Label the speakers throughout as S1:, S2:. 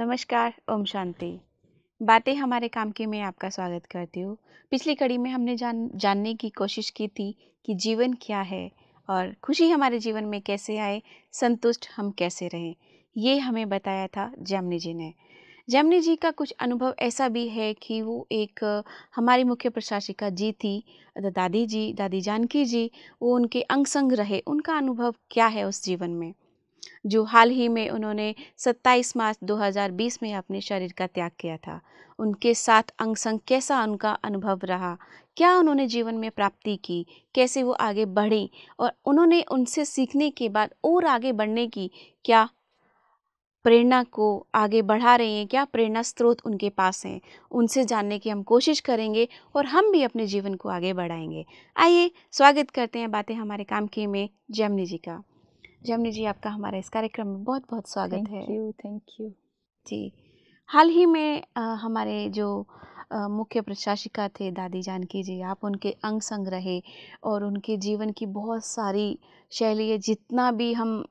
S1: नमस्कार ओम शांति बातें हमारे काम की मैं आपका स्वागत करती हूँ पिछली कड़ी में हमने जान जानने की कोशिश की थी कि जीवन क्या है और खुशी हमारे जीवन में कैसे आए संतुष्ट हम कैसे रहें ये हमें बताया था जैमनी जी ने जैमनी जी का कुछ अनुभव ऐसा भी है कि वो एक हमारी मुख्य प्रशासिका जी थी दादी जी दादी जानकी जी वो उनके अंग संग रहे उनका अनुभव क्या है उस जीवन में जो हाल ही में उन्होंने 27 मार्च 2020 में अपने शरीर का त्याग किया था उनके साथ अंग संग कैसा उनका अनुभव रहा क्या उन्होंने जीवन में प्राप्ति की कैसे वो आगे बढ़ी और उन्होंने उनसे सीखने के बाद और आगे बढ़ने की क्या प्रेरणा को आगे बढ़ा रहे हैं क्या प्रेरणा स्रोत उनके पास हैं उनसे जानने की हम कोशिश करेंगे और हम भी अपने जीवन को आगे बढ़ाएंगे आइए स्वागत करते हैं बातें हमारे काम के में जैमनी जी का जमनी जी आपका हमारे इस कार्यक्रम में बहुत बहुत स्वागत है थैंक यू थैंक यू जी हाल ही में आ, हमारे जो मुख्य प्रशासिका थे दादी जानकी जी आप उनके अंग संग रहे और उनके जीवन की बहुत सारी शैली है जितना भी हम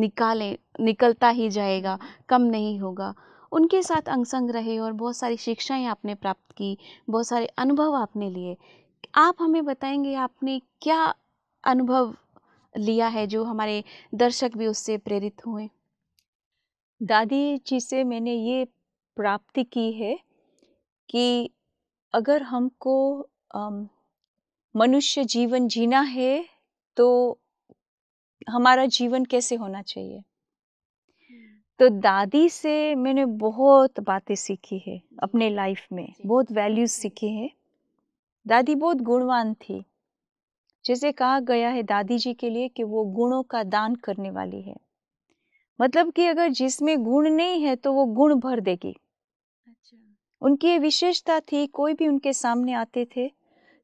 S1: निकालें निकलता ही जाएगा कम नहीं होगा उनके साथ अंग संग रहे और बहुत सारी शिक्षाएं आपने प्राप्त की बहुत सारे अनुभव आपने लिए आप हमें बताएंगे आपने क्या अनुभव लिया है जो हमारे दर्शक भी उससे प्रेरित हुए दादी जी से मैंने ये प्राप्ति की है कि
S2: अगर हमको मनुष्य जीवन जीना है तो हमारा जीवन कैसे होना चाहिए तो दादी से मैंने बहुत बातें सीखी है अपने लाइफ में बहुत वैल्यूज सीखी है दादी बहुत गुणवान थी जिसे कहा गया है दादी जी के लिए कि वो गुणों का दान करने वाली है मतलब कि अगर जिसमें गुण नहीं है तो वो गुण भर देगी अच्छा। उनकी ये विशेषता थी कोई भी उनके सामने आते थे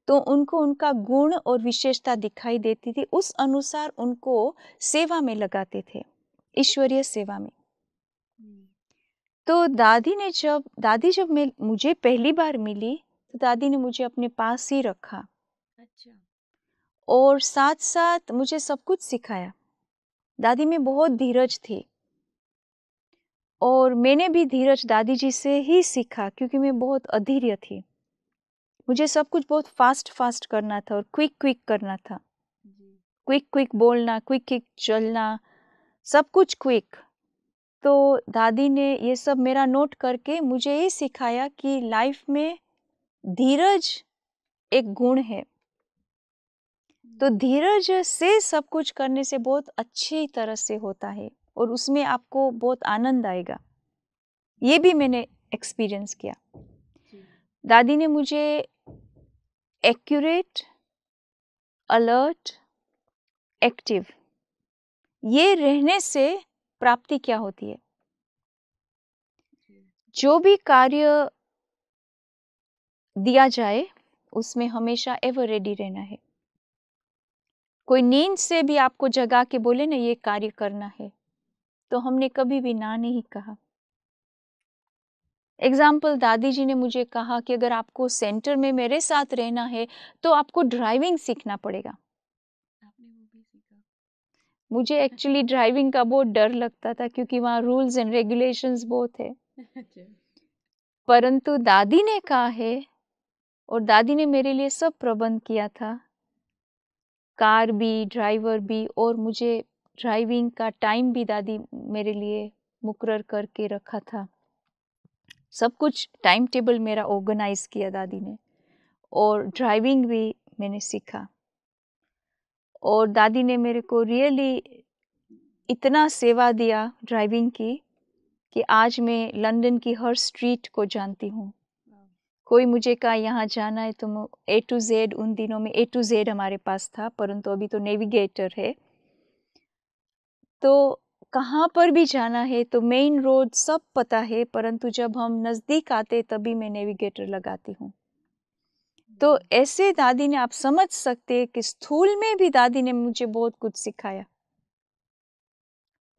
S2: तो उनको उनका गुण और विशेषता दिखाई देती थी उस अनुसार उनको सेवा में लगाते थे ईश्वरीय सेवा में तो दादी ने जब दादी जब मैं मुझे पहली बार मिली तो दादी ने मुझे अपने पास ही रखा अच्छा और साथ साथ मुझे सब कुछ सिखाया दादी में बहुत धीरज थी और मैंने भी धीरज दादी जी से ही सीखा क्योंकि मैं बहुत अधीर्य थी मुझे सब कुछ बहुत फास्ट फास्ट करना था और क्विक क्विक करना था क्विक क्विक बोलना क्विक क्विक चलना सब कुछ क्विक तो दादी ने ये सब मेरा नोट करके मुझे ये सिखाया कि लाइफ में धीरज एक गुण है तो धीरज से सब कुछ करने से बहुत अच्छी तरह से होता है और उसमें आपको बहुत आनंद आएगा ये भी मैंने एक्सपीरियंस किया दादी ने मुझे एक्यूरेट अलर्ट एक्टिव ये रहने से प्राप्ति क्या होती है जो भी कार्य दिया जाए उसमें हमेशा एवर रेडी रहना है कोई नींद से भी आपको जगा के बोले ना ये कार्य करना है तो हमने कभी भी ना नहीं कहा एग्जाम्पल दादी जी ने मुझे कहा कि अगर आपको सेंटर में मेरे साथ रहना है तो आपको ड्राइविंग सीखना पड़ेगा मुझे एक्चुअली ड्राइविंग का बहुत डर लगता था क्योंकि वहाँ रूल्स एंड रेगुलेशंस बहुत है अच्छा। परंतु दादी ने कहा है और दादी ने मेरे लिए सब प्रबंध किया था कार भी ड्राइवर भी और मुझे ड्राइविंग का टाइम भी दादी मेरे लिए मुकर करके रखा था सब कुछ टाइम टेबल मेरा ऑर्गेनाइज किया दादी ने और ड्राइविंग भी मैंने सीखा और दादी ने मेरे को रियली इतना सेवा दिया ड्राइविंग की कि आज मैं लंदन की हर स्ट्रीट को जानती हूँ कोई मुझे कहा यहाँ जाना है तो ए टू जेड उन दिनों में ए टू जेड हमारे पास था परंतु अभी तो नेविगेटर है तो कहाँ पर भी जाना है तो मेन रोड सब पता है परंतु जब हम नज़दीक आते तभी मैं नेविगेटर लगाती हूँ तो हम्म। ऐसे दादी ने आप समझ सकते हैं कि स्थूल में भी दादी ने मुझे बहुत कुछ सिखाया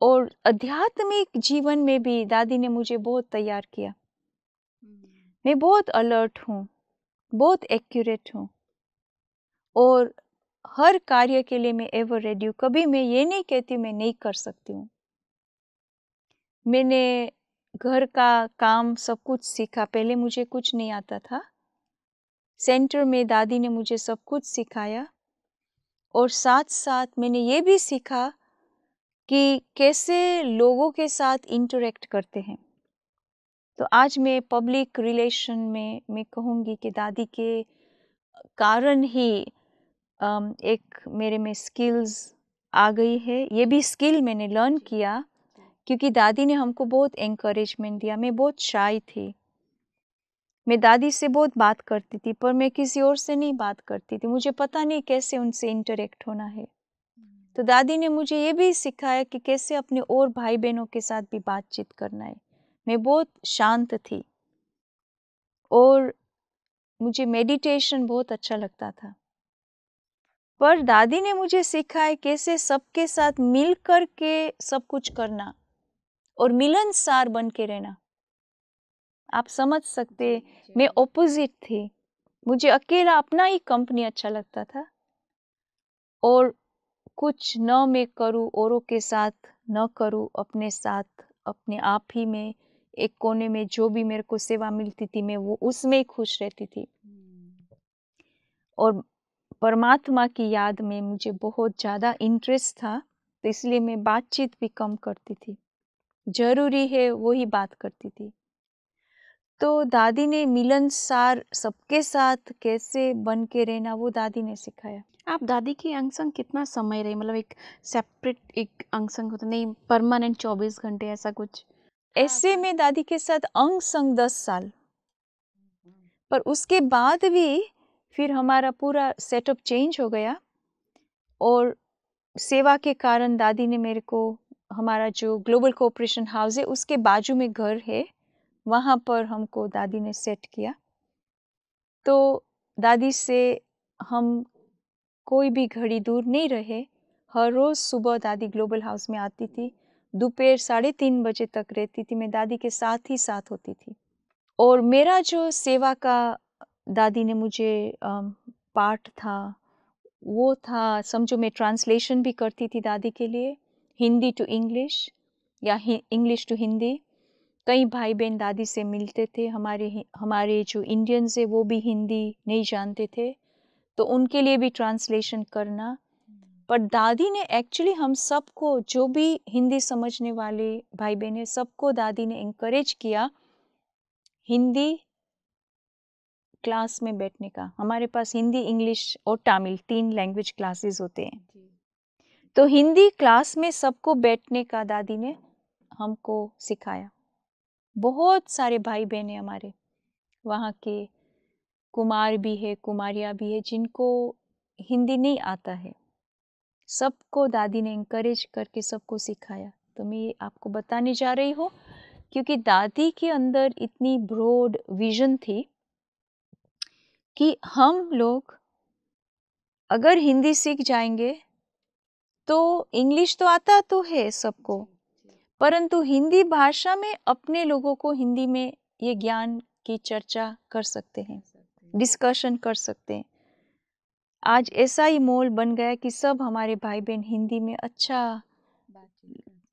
S2: और आध्यात्मिक जीवन में भी दादी ने मुझे बहुत तैयार किया मैं बहुत अलर्ट हूँ बहुत एक्यूरेट हूँ और हर कार्य के लिए मैं एवर रेडी हूँ कभी मैं ये नहीं कहती मैं नहीं कर सकती हूँ मैंने घर का काम सब कुछ सीखा पहले मुझे कुछ नहीं आता था सेंटर में दादी ने मुझे सब कुछ सिखाया और साथ साथ मैंने ये भी सीखा कि कैसे लोगों के साथ इंटरेक्ट करते हैं तो आज मैं पब्लिक रिलेशन में मैं कहूँगी कि दादी के कारण ही एक मेरे में स्किल्स आ गई है ये भी स्किल मैंने लर्न किया क्योंकि दादी ने हमको बहुत एंकरेजमेंट दिया मैं बहुत शाई थी मैं दादी से बहुत बात करती थी पर मैं किसी और से नहीं बात करती थी मुझे पता नहीं कैसे उनसे इंटरेक्ट होना है तो दादी ने मुझे ये भी सिखाया कि कैसे अपने और भाई बहनों के साथ भी बातचीत करना है मैं बहुत शांत थी और मुझे मेडिटेशन बहुत अच्छा लगता था पर दादी ने मुझे है कैसे सबके साथ मिल कर के सब कुछ करना और मिलनसार बन के रहना आप समझ सकते मैं ऑपोजिट थी मुझे अकेला अपना ही कंपनी अच्छा लगता था और कुछ न मैं करूँ औरों के साथ न करूँ अपने साथ अपने आप ही में एक कोने में जो भी मेरे को सेवा मिलती थी मैं वो उसमें ही खुश रहती थी हम्म। और परमात्मा की याद में मुझे बहुत ज़्यादा इंटरेस्ट था तो इसलिए मैं बातचीत भी कम करती थी जरूरी है वो ही बात करती थी तो दादी ने मिलनसार
S1: सबके साथ कैसे बन के रहना वो दादी ने सिखाया आप दादी के अंगसंग कितना समय रहे मतलब एक सेपरेट एक अंगसंग होता नहीं परमानेंट चौबीस घंटे ऐसा कुछ हाँ, ऐसे हाँ। में दादी के साथ अंग संग दस साल हम्म। पर
S2: उसके बाद भी फिर हमारा पूरा सेटअप चेंज हो गया और सेवा के कारण दादी ने मेरे को हमारा जो ग्लोबल कोऑपरेशन हाउस है उसके बाजू में घर है वहाँ पर हमको दादी ने सेट किया तो दादी से हम कोई भी घड़ी दूर नहीं रहे हर रोज़ सुबह दादी ग्लोबल हाउस में आती थी दोपहर साढ़े तीन बजे तक रहती थी मैं दादी के साथ ही साथ होती थी और मेरा जो सेवा का दादी ने मुझे पाठ था वो था समझो मैं ट्रांसलेशन भी करती थी दादी के लिए हिंदी टू इंग्लिश या इंग्लिश टू हिंदी कई भाई बहन दादी से मिलते थे हमारे हमारे जो इंडियंस है वो भी हिंदी नहीं जानते थे तो उनके लिए भी ट्रांसलेशन करना पर दादी ने एक्चुअली हम सबको जो भी हिंदी समझने वाले भाई बहन है सबको दादी ने इंकरेज किया हिंदी क्लास में बैठने का हमारे पास हिंदी इंग्लिश और तमिल तीन लैंग्वेज क्लासेस होते हैं तो हिंदी क्लास में सबको बैठने का दादी ने हमको सिखाया बहुत सारे भाई बहन है हमारे वहाँ के कुमार भी है कुमारिया भी है जिनको हिंदी नहीं आता है सबको दादी ने इंकरेज करके सबको सिखाया तो मैं ये आपको बताने जा रही हूँ क्योंकि दादी के अंदर इतनी ब्रॉड विजन थी कि हम लोग अगर हिंदी सीख जाएंगे तो इंग्लिश तो आता तो है सबको परंतु हिंदी भाषा में अपने लोगों को हिंदी में ये ज्ञान की चर्चा कर सकते हैं डिस्कशन कर सकते हैं आज ऐसा ही मोल बन गया कि सब हमारे भाई बहन हिंदी में अच्छा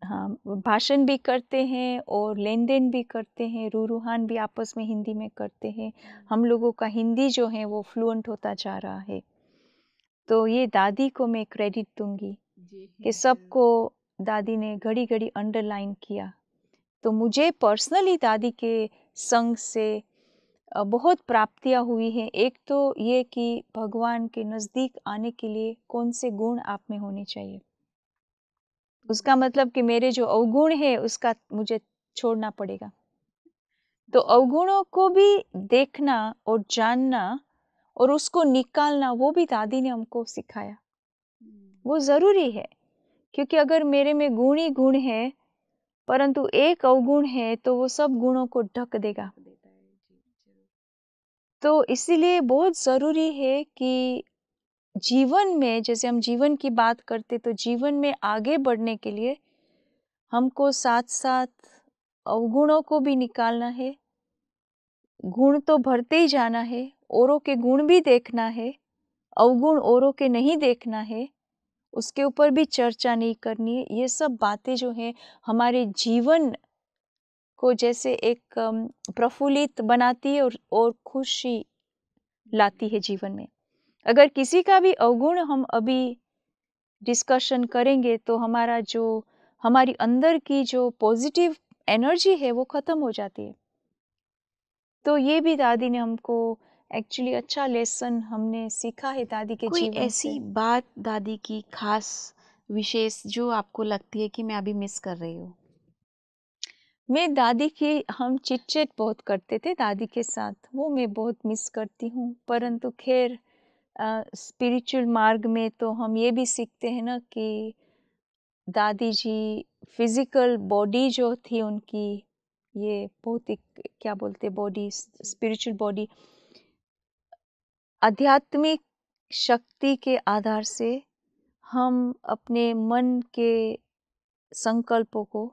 S2: हाँ भाषण भी करते हैं और लेन देन भी करते हैं रू रूहान भी आपस में हिंदी में करते हैं हम्म। हम लोगों का हिंदी जो है वो फ्लुएंट होता जा रहा है तो ये दादी को मैं क्रेडिट दूंगी कि सबको दादी ने घड़ी घड़ी अंडरलाइन किया तो मुझे पर्सनली दादी के संग से बहुत प्राप्तियां हुई हैं एक तो ये कि भगवान के नज़दीक आने के लिए कौन से गुण आप में होने चाहिए उसका मतलब कि मेरे जो अवगुण है उसका मुझे छोड़ना पड़ेगा तो अवगुणों को भी देखना और जानना और उसको निकालना वो भी दादी ने हमको सिखाया वो हम्म। ज़रूरी है क्योंकि अगर मेरे में गुण ही गुण है परंतु एक अवगुण है तो वो सब गुणों को ढक देगा तो इसीलिए बहुत ज़रूरी है कि जीवन में जैसे हम जीवन की बात करते तो जीवन में आगे बढ़ने के लिए हमको साथ साथ अवगुणों को भी निकालना है गुण तो भरते ही जाना है औरों के गुण भी देखना है अवगुण औरों के नहीं देखना है उसके ऊपर भी चर्चा नहीं करनी है ये सब बातें जो हैं हमारे जीवन को जैसे एक प्रफुल्लित बनाती है और और खुशी लाती है जीवन में अगर किसी का भी अवगुण हम अभी डिस्कशन करेंगे तो हमारा जो हमारी अंदर की जो पॉजिटिव एनर्जी है वो ख़त्म हो जाती है तो ये भी दादी ने हमको
S1: एक्चुअली अच्छा लेसन हमने सीखा है दादी के कोई जीवन ऐसी से। बात दादी की खास विशेष जो आपको लगती है कि मैं अभी मिस कर रही हूँ
S2: मैं दादी की हम चिटचेट बहुत करते थे दादी के साथ वो मैं बहुत मिस करती हूँ परंतु खैर स्पिरिचुअल मार्ग में तो हम ये भी सीखते हैं ना कि दादी जी फिज़िकल बॉडी जो थी उनकी ये बहुत ही क्या बोलते बॉडी स्पिरिचुअल बॉडी आध्यात्मिक शक्ति के आधार से हम अपने मन के संकल्पों को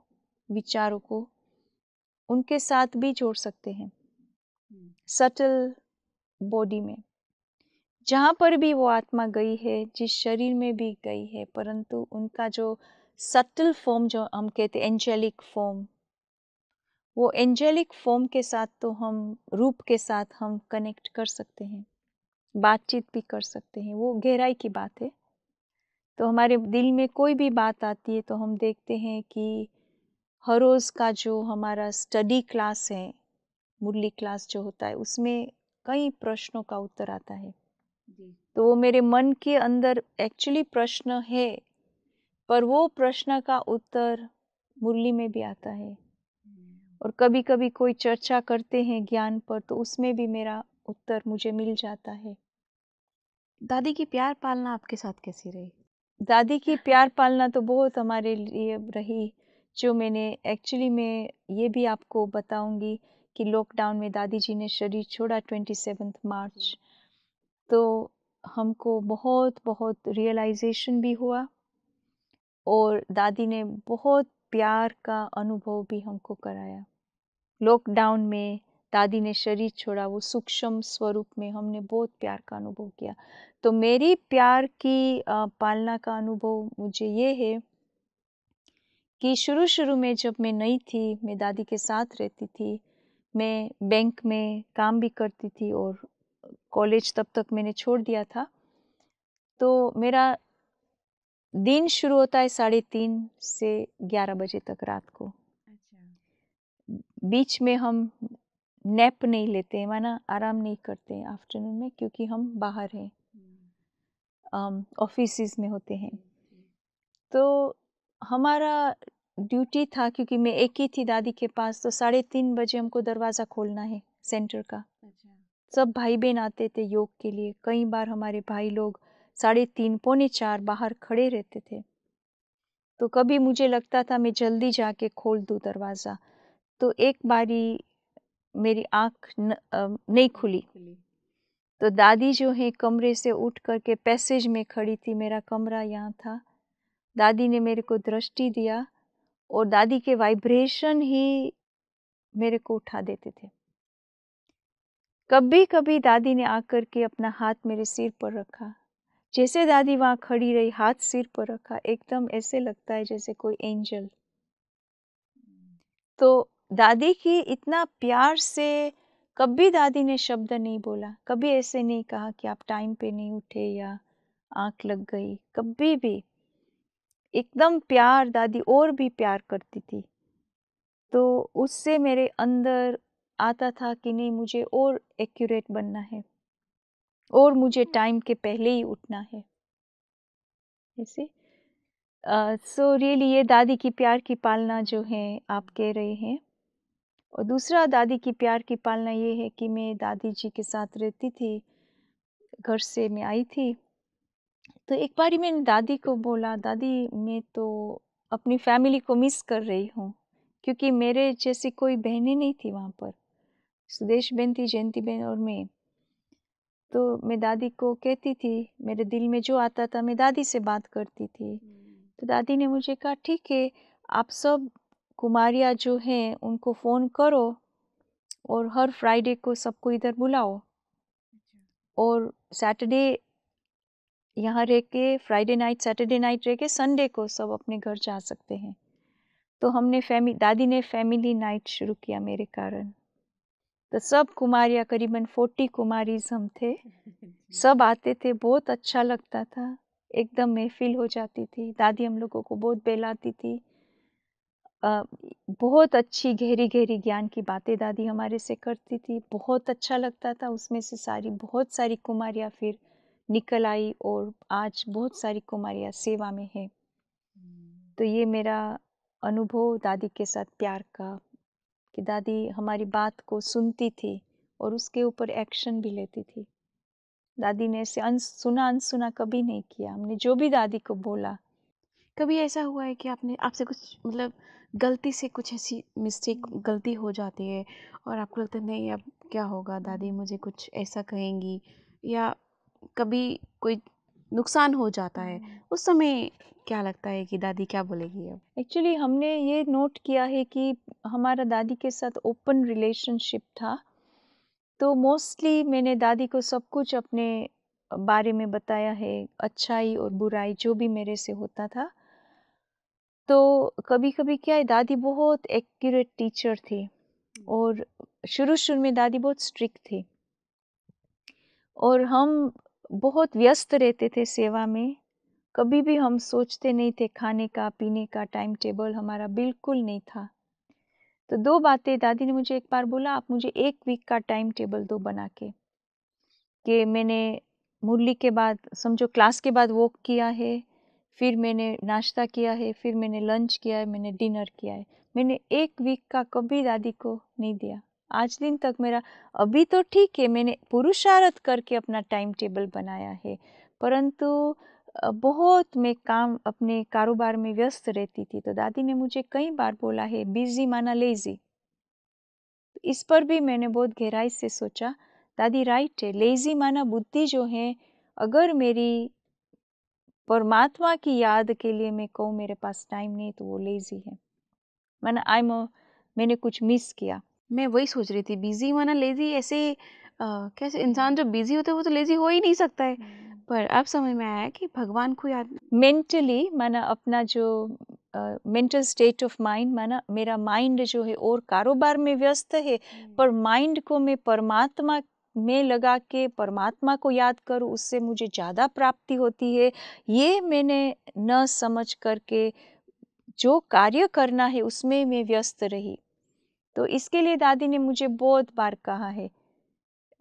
S2: विचारों को उनके साथ भी जोड़ सकते हैं सटल बॉडी में जहाँ पर भी वो आत्मा गई है जिस शरीर में भी गई है परंतु उनका जो सटल फॉर्म जो हम कहते हैं एंजेलिक फॉर्म वो एंजेलिक फॉर्म के साथ तो हम रूप के साथ हम कनेक्ट कर सकते हैं बातचीत भी कर सकते हैं वो गहराई की बात है तो हमारे दिल में कोई भी बात आती है तो हम देखते हैं कि हर रोज़ का जो हमारा स्टडी क्लास है मुरली क्लास जो होता है उसमें कई प्रश्नों का उत्तर आता है तो वो मेरे मन के अंदर एक्चुअली प्रश्न है पर वो प्रश्न का उत्तर मुरली में भी आता है हम्म। और कभी कभी कोई चर्चा करते हैं ज्ञान पर तो उसमें भी मेरा उत्तर मुझे मिल जाता है दादी की प्यार पालना आपके साथ कैसी रही दादी की प्यार पालना तो बहुत हमारे लिए रही जो मैंने एक्चुअली मैं ये भी आपको बताऊंगी कि लॉकडाउन में दादी जी ने शरीर छोड़ा ट्वेंटी सेवन्थ मार्च तो हमको बहुत बहुत रियलाइजेशन भी हुआ और दादी ने बहुत प्यार का अनुभव भी हमको कराया लॉकडाउन में दादी ने शरीर छोड़ा वो सूक्ष्म स्वरूप में हमने बहुत प्यार का अनुभव किया तो मेरी प्यार की पालना का अनुभव मुझे ये है कि शुरू शुरू में जब मैं नई थी मैं दादी के साथ रहती थी मैं बैंक में काम भी करती थी और कॉलेज तब तक मैंने छोड़ दिया था तो मेरा दिन शुरू होता है साढ़े तीन से ग्यारह बजे तक रात को अच्छा। बीच में हम नैप नहीं लेते माना आराम नहीं करते आफ्टरनून में क्योंकि हम बाहर हैं ऑफिस हम्म। में होते हैं तो हमारा ड्यूटी था क्योंकि मैं एक ही थी दादी के पास तो साढ़े तीन बजे हमको दरवाज़ा खोलना है सेंटर का अच्छा। सब भाई बहन आते थे योग के लिए कई बार हमारे भाई लोग साढ़े तीन पौने चार बाहर खड़े रहते थे तो कभी मुझे लगता था मैं जल्दी जाके खोल दूँ दरवाज़ा तो एक बारी मेरी आँख नहीं खुली तो दादी जो है कमरे से उठ करके पैसेज में खड़ी थी मेरा कमरा यहाँ था दादी ने मेरे को दृष्टि दिया और दादी के वाइब्रेशन ही मेरे को उठा देते थे कभी कभी दादी ने आकर के अपना हाथ मेरे सिर पर रखा जैसे दादी वहाँ खड़ी रही हाथ सिर पर रखा एकदम ऐसे लगता है जैसे कोई एंजल तो दादी की इतना प्यार से कभी दादी ने शब्द नहीं बोला कभी ऐसे नहीं कहा कि आप टाइम पे नहीं उठे या आंख लग गई कभी भी एकदम प्यार दादी और भी प्यार करती थी तो उससे मेरे अंदर आता था कि नहीं मुझे और एक्यूरेट बनना है और मुझे टाइम हाँ। के पहले ही उठना है ऐसे सो रियली ये दादी की प्यार की पालना जो है आप कह रहे हैं और दूसरा दादी की प्यार की पालना ये है कि मैं दादी जी के साथ रहती थी घर से मैं आई थी तो एक बार ही मैंने दादी को बोला दादी मैं तो अपनी फैमिली को मिस कर रही हूँ क्योंकि मेरे जैसी कोई बहनें नहीं थी वहाँ पर सुदेश बहन थी जयंती बहन और मैं तो मैं दादी को कहती थी मेरे दिल में जो आता था मैं दादी से बात करती थी हम्म। तो दादी ने मुझे कहा ठीक है आप सब कुमारियाँ जो हैं उनको फ़ोन करो और हर फ्राइडे को सबको इधर बुलाओ अच्छा। और सैटरडे यहाँ रह के फ्राइडे नाइट सैटरडे नाइट रह के संडे को सब अपने घर जा सकते हैं तो हमने फैमिली दादी ने फैमिली नाइट शुरू किया मेरे कारण तो सब कुमारियाँ करीबन फोर्टी कुमारीज हम थे सब आते थे बहुत अच्छा लगता था एकदम महफिल हो जाती थी दादी हम लोगों को बहुत बहलाती थी बहुत अच्छी गहरी गहरी ज्ञान की बातें दादी हमारे से करती थी बहुत अच्छा लगता था उसमें से सारी बहुत सारी कुमारियाँ फिर निकल आई और आज बहुत सारी कुमारियाँ सेवा में है तो ये मेरा अनुभव दादी के साथ प्यार का कि दादी हमारी बात को सुनती थी और उसके ऊपर एक्शन भी लेती थी दादी ने ऐसे अनसुना अनसुना कभी नहीं किया हमने जो भी दादी को बोला
S1: कभी ऐसा हुआ है कि आपने आपसे कुछ मतलब गलती से कुछ ऐसी मिस्टेक गलती हो जाती है और आपको लगता है नहीं अब क्या होगा दादी मुझे कुछ ऐसा कहेंगी या कभी कोई नुकसान हो जाता है हाँ। उस समय क्या लगता है कि दादी क्या बोलेगी अब एक्चुअली हमने ये नोट किया है कि हमारा
S2: दादी के साथ ओपन रिलेशनशिप था तो मोस्टली मैंने दादी को सब कुछ अपने बारे में बताया है अच्छाई और बुराई जो भी मेरे से होता था तो कभी कभी क्या है दादी बहुत एक्यूरेट टीचर थी और शुरू शुरू में दादी बहुत स्ट्रिक्ट थी और हम बहुत व्यस्त रहते थे सेवा में कभी भी हम सोचते नहीं थे खाने का पीने का टाइम टेबल हमारा बिल्कुल नहीं था तो दो बातें दादी ने मुझे एक बार बोला आप मुझे एक वीक का टाइम टेबल दो बना के कि मैंने मुरली के बाद समझो क्लास के बाद वॉक किया है फिर मैंने नाश्ता किया है फिर मैंने लंच किया है मैंने डिनर किया है मैंने एक वीक का कभी दादी को नहीं दिया आज दिन तक मेरा अभी तो ठीक है मैंने पुरुषार्थ करके अपना टाइम टेबल बनाया है परंतु बहुत मैं काम अपने कारोबार में व्यस्त रहती थी तो दादी ने मुझे कई बार बोला है बिजी माना लेजी तो इस पर भी मैंने बहुत गहराई से सोचा दादी राइट है लेजी माना बुद्धि जो है अगर मेरी परमात्मा की याद के लिए मैं कहूँ मेरे पास टाइम नहीं तो वो लेजी है माना आई मैंने कुछ मिस किया
S1: मैं वही सोच रही थी बिजी होना लेजी ऐसे आ, कैसे इंसान हम्म। जो बिजी होता है वो तो लेजी हो ही नहीं सकता है हम्म। पर अब समझ में आया कि भगवान को याद मेंटली
S2: माना अपना जो मेंटल स्टेट ऑफ माइंड माना मेरा माइंड जो है और कारोबार में व्यस्त है हम्म। पर माइंड को मैं परमात्मा में लगा के परमात्मा को याद करूँ उससे मुझे ज़्यादा प्राप्ति होती है ये मैंने न समझ करके जो कार्य करना है उसमें मैं व्यस्त रही तो इसके लिए दादी ने मुझे बहुत बार कहा है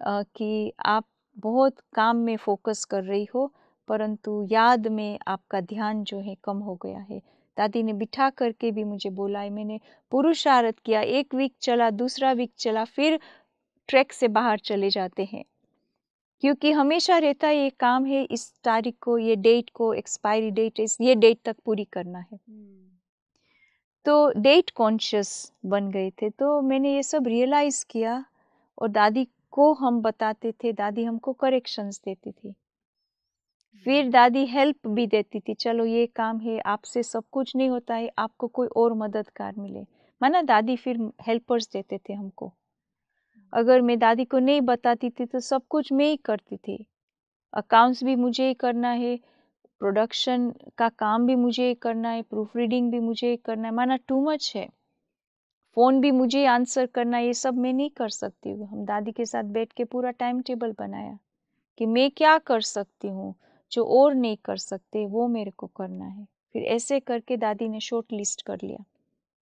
S2: आ, कि आप बहुत काम में फोकस कर रही हो परंतु याद में आपका ध्यान जो है कम हो गया है दादी ने बिठा करके भी मुझे बोला है मैंने पुरुषार्थ किया एक वीक चला दूसरा वीक चला फिर ट्रैक से बाहर चले जाते हैं क्योंकि हमेशा रहता ये काम है इस तारीख को ये डेट को एक्सपायरी डेट इस ये डेट तक पूरी करना है hmm. तो डेट कॉन्शियस बन गए थे तो मैंने ये सब रियलाइज़ किया और दादी को हम बताते थे दादी हमको करेक्शंस देती थी फिर हम्म। दादी हेल्प भी देती थी चलो ये काम है आपसे सब कुछ नहीं होता है आपको कोई और मददगार मिले माना दादी फिर हेल्पर्स देते थे हमको हम्म। अगर मैं दादी को नहीं बताती थी तो सब कुछ मैं ही करती थी अकाउंट्स भी मुझे ही करना है प्रोडक्शन का काम भी मुझे करना है प्रूफ रीडिंग भी मुझे करना है माना टू मच है फ़ोन भी मुझे आंसर करना ये सब मैं नहीं कर सकती हूँ हम दादी के साथ बैठ के पूरा टाइम टेबल बनाया कि मैं क्या कर सकती हूँ जो और नहीं कर सकते वो मेरे को करना है फिर ऐसे करके दादी ने शॉर्ट लिस्ट कर लिया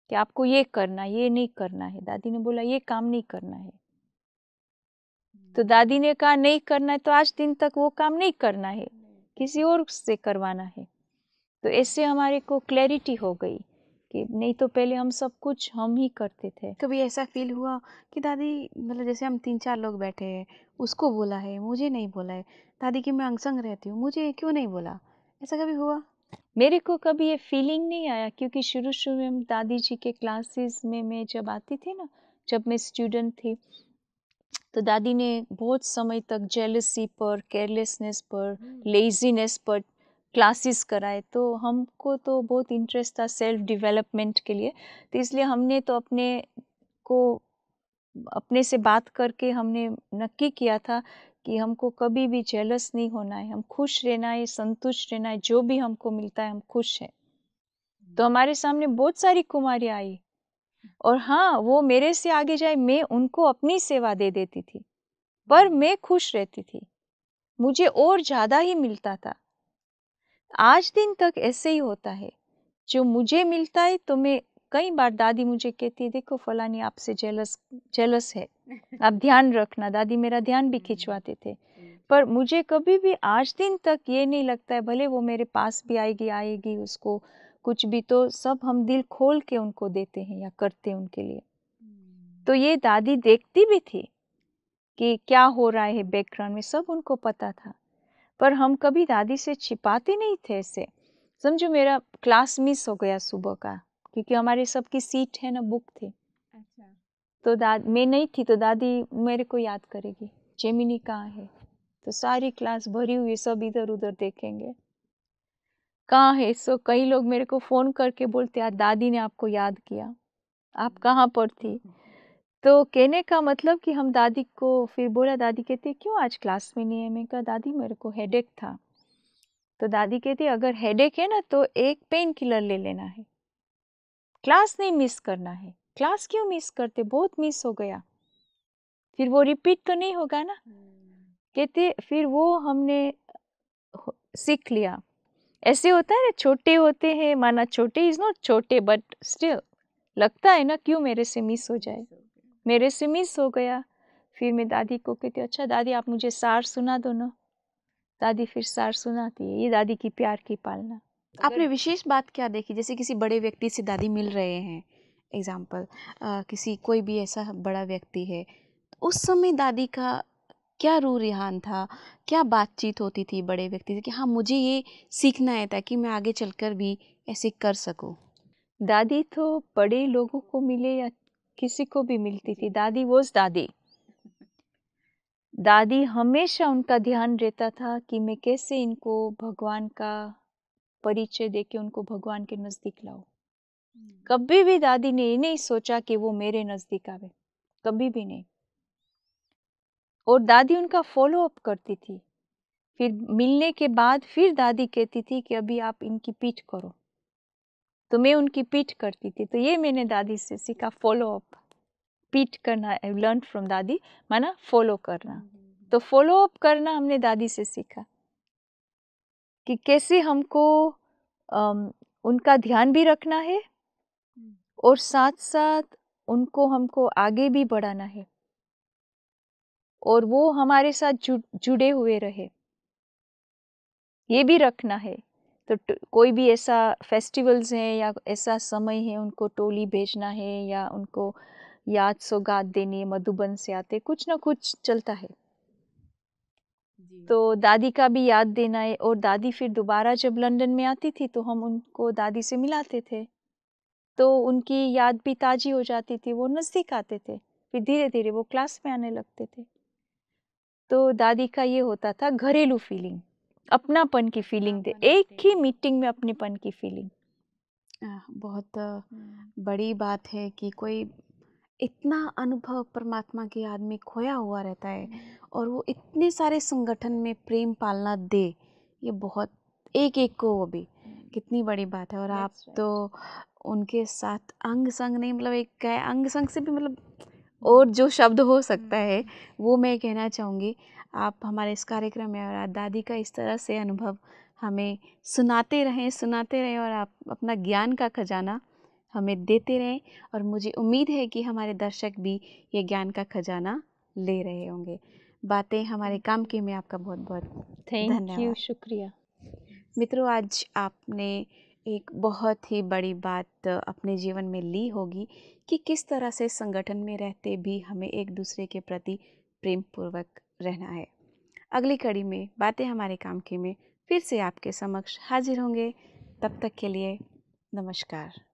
S2: कि आपको ये करना ये नहीं करना है दादी ने बोला ये काम नहीं करना है तो हम्म। दादी ने कहा नहीं करना है तो आज दिन तक वो काम नहीं करना है किसी और से करवाना है
S1: तो ऐसे हमारे को क्लैरिटी हो गई कि नहीं तो पहले हम सब कुछ हम ही करते थे कभी ऐसा फील हुआ कि दादी मतलब जैसे हम तीन चार लोग बैठे हैं उसको बोला है मुझे नहीं बोला है दादी की मैं अंगसंग रहती हूँ मुझे क्यों नहीं बोला ऐसा कभी हुआ मेरे को कभी ये फीलिंग नहीं आया क्योंकि शुरू शुरू में दादी जी के क्लासेस में मैं जब
S2: आती थी ना जब मैं स्टूडेंट थी तो दादी ने बहुत समय तक जेलसी पर केयरलेसनेस पर लेजीनेस हम्म। पर क्लासेस कराए तो हमको तो बहुत इंटरेस्ट था सेल्फ डेवलपमेंट के लिए तो इसलिए हमने तो अपने को अपने से बात करके हमने नक्की किया था कि हमको कभी भी जेलस नहीं होना है हम खुश रहना है संतुष्ट रहना है जो भी हमको मिलता है हम खुश हैं तो हम्म। हमारे सामने बहुत सारी कुमारियाँ आई और हाँ वो मेरे से आगे जाए मैं उनको अपनी सेवा दे देती थी पर मैं खुश रहती थी मुझे और ज़्यादा ही मिलता था आज दिन तक ऐसे ही होता है जो मुझे मिलता है तो मैं कई बार दादी मुझे कहती है देखो फलानी आपसे जेलस जेलस है आप ध्यान रखना दादी मेरा ध्यान भी खिंचवाते थे पर मुझे कभी भी आज दिन तक ये नहीं लगता है भले वो मेरे पास भी आएगी आएगी उसको कुछ भी तो सब हम दिल खोल के उनको देते हैं या करते हैं उनके लिए हम्म। तो ये दादी देखती भी थी कि क्या हो रहा है बैकग्राउंड में सब उनको पता था पर हम कभी दादी से छिपाते नहीं थे ऐसे समझो मेरा क्लास मिस हो गया सुबह का क्योंकि हमारे सबकी सीट है ना बुक थी अच्छा तो दाद मैं नहीं थी तो दादी मेरे को याद करेगी जेमिनी कहाँ है तो सारी क्लास भरी हुई सब इधर उधर देखेंगे कहाँ है सो कई लोग मेरे को फ़ोन करके बोलते हैं दादी ने आपको याद किया आप कहाँ पर थी तो कहने का मतलब कि हम दादी को फिर बोला दादी कहती क्यों आज क्लास में नहीं है मैं कहा दादी मेरे को हेडेक था तो दादी कहती अगर हेडेक है ना तो एक पेन किलर ले लेना है क्लास नहीं मिस करना है क्लास क्यों मिस करते बहुत मिस हो गया फिर वो रिपीट तो नहीं होगा ना कहते फिर वो हमने सीख लिया ऐसे होता है ना छोटे होते हैं माना छोटे इज़ नॉट छोटे बट स्टिल लगता है ना क्यों मेरे से मिस हो जाए मेरे से मिस हो गया फिर मैं दादी को कहती हूँ अच्छा दादी आप मुझे सार
S1: सुना दो ना दादी फिर सार सुनाती है ये दादी की प्यार की पालना आपने विशेष बात क्या देखी जैसे किसी बड़े व्यक्ति से दादी मिल रहे हैं एग्जाम्पल किसी कोई भी ऐसा बड़ा व्यक्ति है उस समय दादी का क्या रू रिहान था क्या बातचीत होती थी बड़े व्यक्ति से कि हाँ मुझे ये सीखना है ताकि मैं आगे चलकर भी ऐसे कर सकूँ दादी तो बड़े लोगों को मिले या
S2: किसी को भी मिलती थी दादी वो दादी दादी हमेशा उनका ध्यान रहता था कि मैं कैसे इनको भगवान का परिचय दे के उनको भगवान के नज़दीक लाऊं हम्म। कभी भी दादी ने ये नहीं सोचा कि वो मेरे नज़दीक आवे कभी भी नहीं और दादी उनका फॉलो अप करती थी फिर मिलने के बाद फिर दादी कहती थी कि अभी आप इनकी पीठ करो तो मैं उनकी पीठ करती थी तो ये मैंने दादी से सीखा फॉलो अप पीठ करना आई लर्न फ्रॉम दादी माना फॉलो करना तो फॉलो अप करना हमने दादी से सीखा कि कैसे हमको अम, उनका ध्यान भी रखना है और साथ साथ उनको हमको आगे भी बढ़ाना है और वो हमारे साथ जु, जुड़े हुए रहे ये भी रखना है तो कोई भी ऐसा फेस्टिवल्स हैं या ऐसा समय है उनको टोली भेजना है या उनको याद सौगात देनी है मधुबन से आते कुछ ना कुछ चलता है तो दादी का भी याद देना है और दादी फिर दोबारा जब लंदन में आती थी तो हम उनको दादी से मिलाते थे तो उनकी याद भी ताज़ी हो जाती थी वो नज़दीक आते थे फिर धीरे धीरे वो क्लास में आने लगते थे तो दादी का ये होता था घरेलू फीलिंग अपनापन की फीलिंग दे एक ही मीटिंग में अपनेपन
S1: की फीलिंग बहुत बड़ी बात है कि कोई इतना अनुभव परमात्मा के आदमी खोया हुआ रहता है और वो इतने सारे संगठन में प्रेम पालना दे ये बहुत एक एक को वो भी कितनी बड़ी बात है और आप तो उनके साथ अंग संग नहीं मतलब एक है अंग संग से भी मतलब और जो शब्द हो सकता है वो मैं कहना चाहूँगी आप हमारे इस कार्यक्रम में और दादी का इस तरह से अनुभव हमें सुनाते रहें सुनाते रहें और आप अपना ज्ञान का खजाना हमें देते रहें और मुझे उम्मीद है कि हमारे दर्शक भी ये ज्ञान का खजाना ले रहे होंगे बातें हमारे काम की में आपका बहुत बहुत थैंक यू शुक्रिया मित्रों आज आपने एक बहुत ही बड़ी बात अपने जीवन में ली होगी कि किस तरह से संगठन में रहते भी हमें एक दूसरे के प्रति प्रेम पूर्वक रहना है अगली कड़ी में बातें हमारे काम की में फिर से आपके समक्ष हाजिर होंगे तब तक के लिए नमस्कार